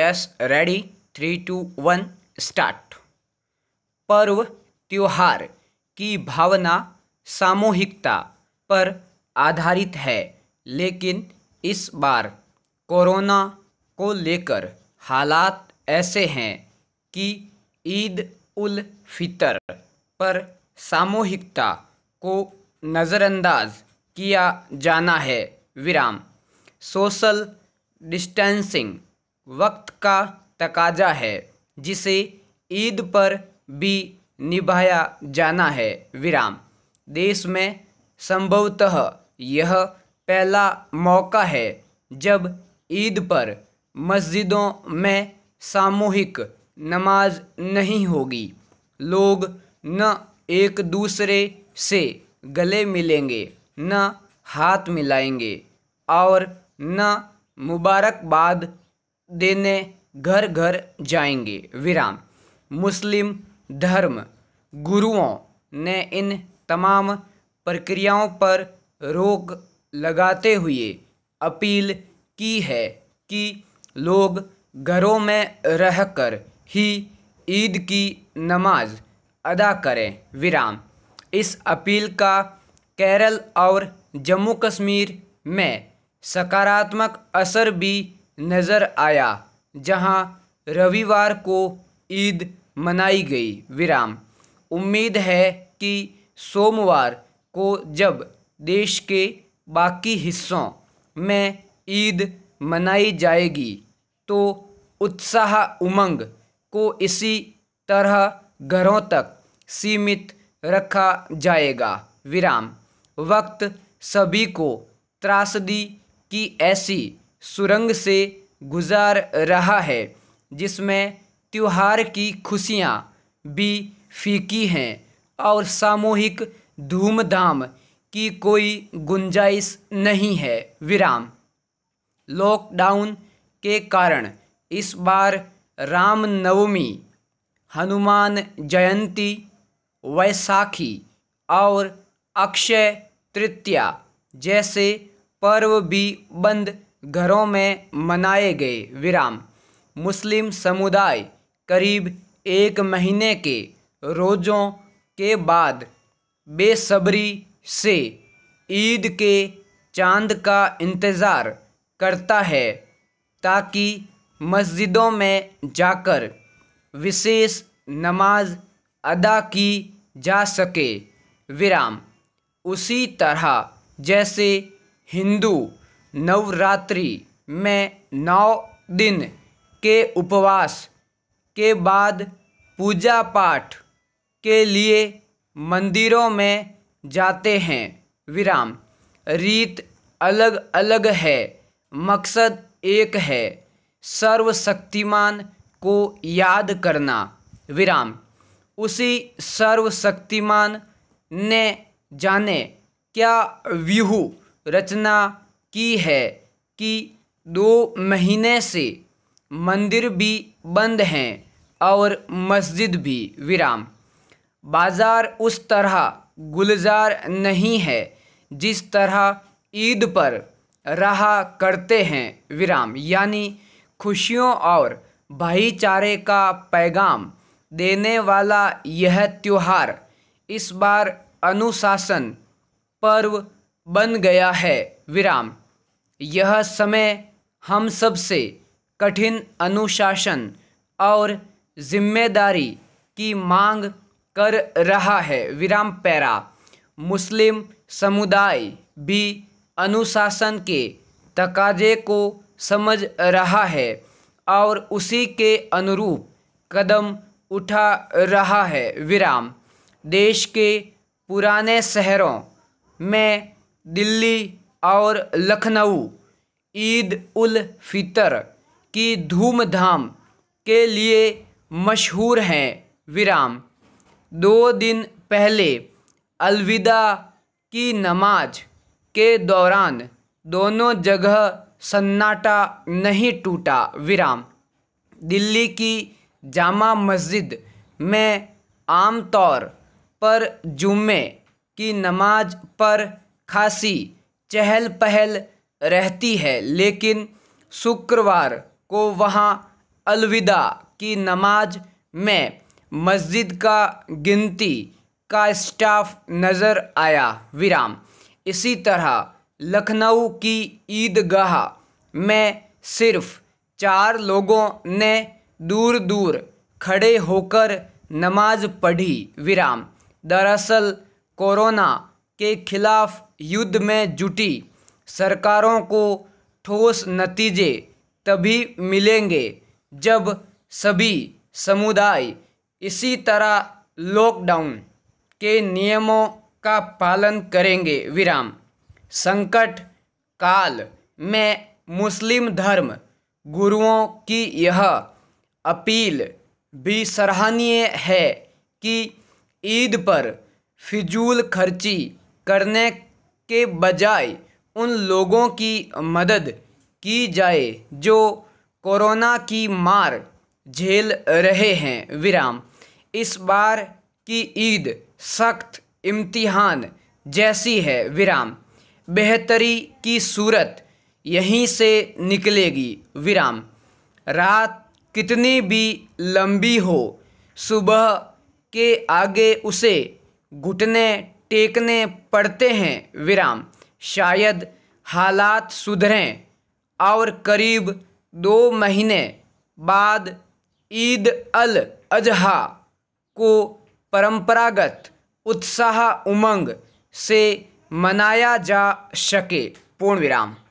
yes ready three two one start पर्व त्योहार की भावना सामूहिकता पर आधारित है लेकिन इस बार कोरोना को लेकर हालात ऐसे हैं कि ईद उल फितर पर सामूहिकता को नज़रअंदाज किया जाना है विराम सोशल डिस्टेंसिंग वक्त का तकाजा है जिसे ईद पर भी निभाया जाना है विराम देश में संभवतः यह पहला मौका है जब ईद पर मस्जिदों में सामूहिक नमाज नहीं होगी लोग न एक दूसरे से गले मिलेंगे न हाथ मिलाएंगे और न मुबारकबाद देने घर घर जाएंगे विराम मुस्लिम धर्म गुरुओं ने इन तमाम प्रक्रियाओं पर रोक लगाते हुए अपील की है कि लोग घरों में रहकर ही ईद की नमाज अदा करें विराम इस अपील का केरल और जम्मू कश्मीर में सकारात्मक असर भी नज़र आया जहां रविवार को ईद मनाई गई विराम उम्मीद है कि सोमवार को जब देश के बाकी हिस्सों में ईद मनाई जाएगी तो उत्साह उमंग को इसी तरह घरों तक सीमित रखा जाएगा विराम वक्त सभी को त्रासदी की ऐसी सुरंग से गुजार रहा है जिसमें त्यौहार की खुशियाँ भी फीकी हैं और सामूहिक धूमधाम की कोई गुंजाइश नहीं है विराम लॉकडाउन के कारण इस बार रामनवमी हनुमान जयंती वैसाखी और अक्षय तृतीया जैसे पर्व भी बंद घरों में मनाए गए विराम मुस्लिम समुदाय करीब एक महीने के रोज़ों के बाद बेसब्री से ईद के चांद का इंतज़ार करता है ताकि मस्जिदों में जाकर विशेष नमाज अदा की जा सके विराम उसी तरह जैसे हिंदू नवरात्रि में नौ दिन के उपवास के बाद पूजा पाठ के लिए मंदिरों में जाते हैं विराम रीत अलग अलग है मकसद एक है सर्वशक्तिमान को याद करना विराम उसी सर्वशक्तिमान ने जाने क्या व्यूह रचना की है कि दो महीने से मंदिर भी बंद हैं और मस्जिद भी विराम बाज़ार उस तरह गुलजार नहीं है जिस तरह ईद पर रहा करते हैं विराम यानी खुशियों और भाईचारे का पैगाम देने वाला यह त्यौहार इस बार अनुशासन पर्व बन गया है विराम यह समय हम सबसे कठिन अनुशासन और जिम्मेदारी की मांग कर रहा है विराम पैरा मुस्लिम समुदाय भी अनुशासन के तकाजे को समझ रहा है और उसी के अनुरूप कदम उठा रहा है विराम देश के पुराने शहरों में दिल्ली और लखनऊ ईद उल फितर की धूमधाम के लिए मशहूर हैं विराम दो दिन पहले अलविदा की नमाज के दौरान दोनों जगह सन्नाटा नहीं टूटा विराम दिल्ली की जामा मस्जिद में आमतौर पर जुम्मे की नमाज पर खासी चहल पहल रहती है लेकिन शुक्रवार को वहाँ अलविदा की नमाज में मस्जिद का गिनती का स्टाफ नज़र आया विराम इसी तरह लखनऊ की ईदगाह में सिर्फ चार लोगों ने दूर दूर खड़े होकर नमाज पढ़ी विराम दरअसल कोरोना के खिलाफ युद्ध में जुटी सरकारों को ठोस नतीजे तभी मिलेंगे जब सभी समुदाय इसी तरह लॉकडाउन के नियमों का पालन करेंगे विराम संकट काल में मुस्लिम धर्म गुरुओं की यह अपील भी सराहनीय है कि ईद पर फिजूल खर्ची करने के बजाय उन लोगों की मदद की जाए जो कोरोना की मार झेल रहे हैं विराम इस बार की ईद सख्त इम्तिहान जैसी है विराम बेहतरी की सूरत यहीं से निकलेगी विराम रात कितनी भी लंबी हो सुबह के आगे उसे घुटने टेकने पड़ते हैं विराम शायद हालात सुधरें और करीब दो महीने बाद ईद अल अजहा को परंपरागत उत्साह उमंग से मनाया जा सके पूर्ण विराम